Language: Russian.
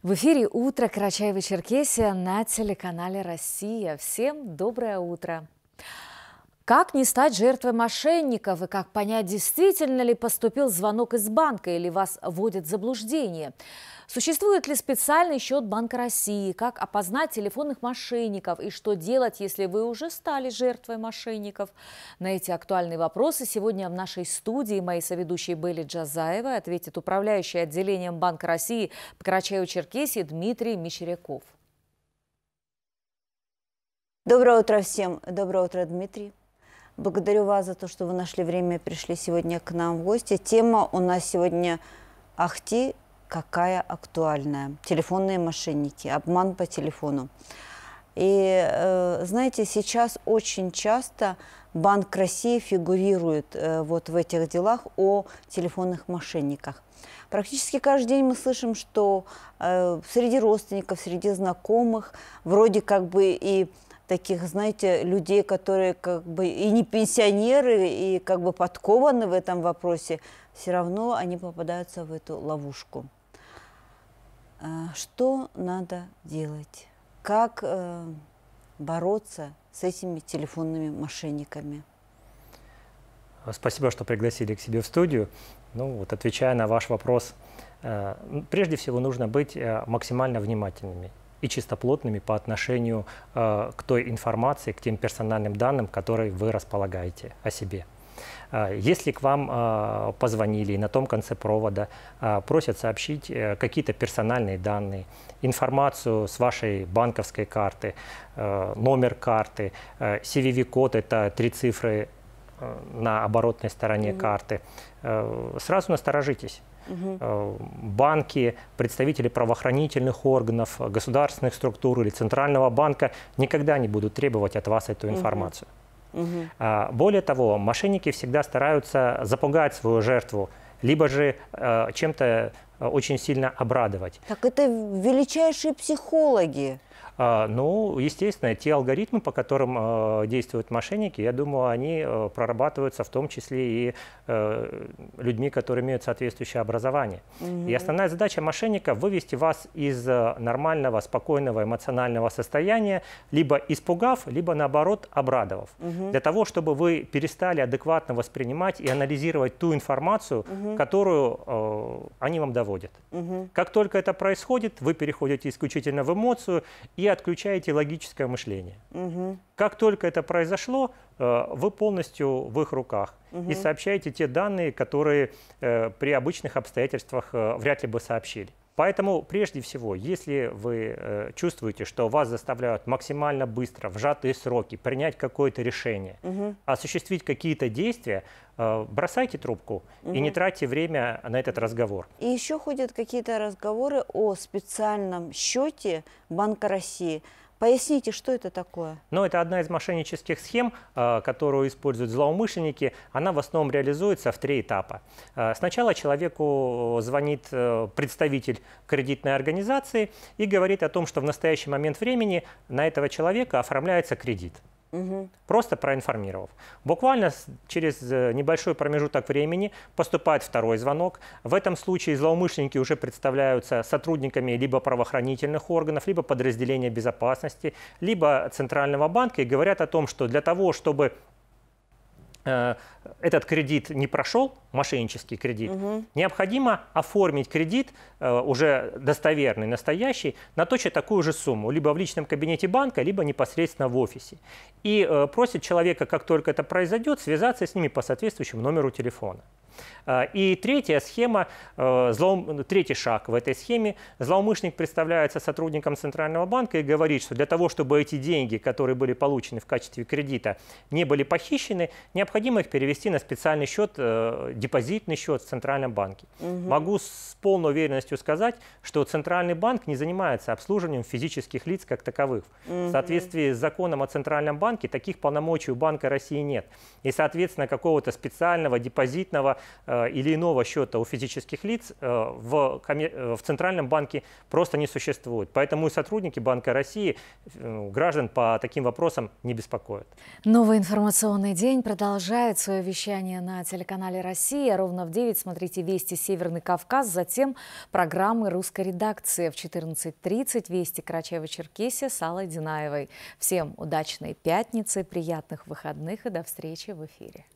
В эфире «Утро Карачаева-Черкесия» на телеканале «Россия». Всем доброе утро! Как не стать жертвой мошенников и как понять, действительно ли поступил звонок из банка или вас вводят в заблуждение? Существует ли специальный счет Банка России? Как опознать телефонных мошенников? И что делать, если вы уже стали жертвой мошенников? На эти актуальные вопросы сегодня в нашей студии моей соведущей Белли Джазаева ответит управляющий отделением Банка России по Карачаево-Черкесии Дмитрий Мещеряков. Доброе утро всем. Доброе утро, Дмитрий. Благодарю вас за то, что вы нашли время и пришли сегодня к нам в гости. Тема у нас сегодня «Ахти, какая актуальная!» Телефонные мошенники, обман по телефону. И, э, знаете, сейчас очень часто Банк России фигурирует э, вот в этих делах о телефонных мошенниках. Практически каждый день мы слышим, что э, среди родственников, среди знакомых вроде как бы и таких, знаете, людей, которые как бы и не пенсионеры, и как бы подкованы в этом вопросе, все равно они попадаются в эту ловушку. А, что надо делать? Как э, бороться с этими телефонными мошенниками? А, спасибо, что пригласили к себе в студию. Ну, вот отвечая на ваш вопрос, э, прежде всего нужно быть э, максимально внимательными и чистоплотными по отношению э, к той информации, к тем персональным данным, которые вы располагаете о себе. Э, если к вам э, позвонили на том конце провода, э, просят сообщить какие-то персональные данные, информацию с вашей банковской карты, номер карты, CVV-код – это три цифры Э, на оборотной стороне угу. карты, э, сразу насторожитесь. Угу. Банки, представители правоохранительных органов, государственных структур или Центрального банка никогда не будут требовать от вас эту информацию. Угу. Угу. Более того, мошенники всегда стараются запугать свою жертву, либо же чем-то очень сильно обрадовать. Так это величайшие психологи. А, ну, естественно, те алгоритмы, по которым э, действуют мошенники, я думаю, они э, прорабатываются в том числе и э, людьми, которые имеют соответствующее образование. Mm-hmm. И основная задача мошенника – вывести вас из нормального, спокойного эмоционального состояния, либо испугав, либо, наоборот, обрадовав. Mm-hmm. Для того, чтобы вы перестали адекватно воспринимать и анализировать ту информацию, mm-hmm. которую э, они вам доводят. Mm-hmm. Как только это происходит, вы переходите исключительно в эмоцию и все отключаете логическое мышление. Угу. Как только это произошло, э, вы полностью в их руках угу. и сообщаете те данные, которые э, при обычных обстоятельствах э, вряд ли бы сообщили. Поэтому, прежде всего, если вы э, чувствуете, что вас заставляют максимально быстро, в сжатые сроки принять какое-то решение, угу. осуществить какие-то действия, э, бросайте трубку угу. и не тратьте время на этот разговор. И еще ходят какие-то разговоры о специальном счете Банка России – Поясните, что это такое? Ну, это одна из мошеннических схем, а, которую используют злоумышленники. Она в основном реализуется в три этапа. А, сначала человеку э, звонит э, представитель кредитной организации и говорит о том, что в настоящий момент времени на этого человека оформляется кредит. Угу. Просто проинформировав. Буквально через э, небольшой промежуток времени поступает второй звонок. В этом случае злоумышленники уже представляются сотрудниками либо правоохранительных органов, либо подразделения безопасности, либо Центрального банка и говорят о том, что для того, чтобы Э, этот кредит не прошел, мошеннический кредит, угу. необходимо оформить кредит э, уже достоверный, настоящий, на точно такую же сумму, либо в личном кабинете банка, либо непосредственно в офисе. И э, просит человека, как только это произойдет, связаться с ними по соответствующему номеру телефона. Э, и третья схема, э, злоум... третий шаг в этой схеме, злоумышленник представляется сотрудником Центрального банка и говорит, что для того, чтобы эти деньги, которые были получены в качестве кредита, не были похищены, необходимо их перевести на специальный счет, э, депозитный счет в Центральном банке. Угу. Могу с полной уверенностью сказать, что Центральный банк не занимается обслуживанием физических лиц как таковых. Угу. В соответствии с законом о Центральном банке таких полномочий у Банка России нет. И, соответственно, какого-то специального депозитного Э, или иного счета у физических лиц э, в, э, в Центральном банке просто не существует. Поэтому и сотрудники Банка России граждан по таким вопросам не беспокоят. Новый информационный день продолжает свое вещание на телеканале «Россия». Ровно в 9 смотрите «Вести Северный Кавказ», затем программы русской редакции. В 14.30 «Вести Карачаева-Черкесия» с Аллой Динаевой. Всем удачной пятницы, приятных выходных и до встречи в эфире.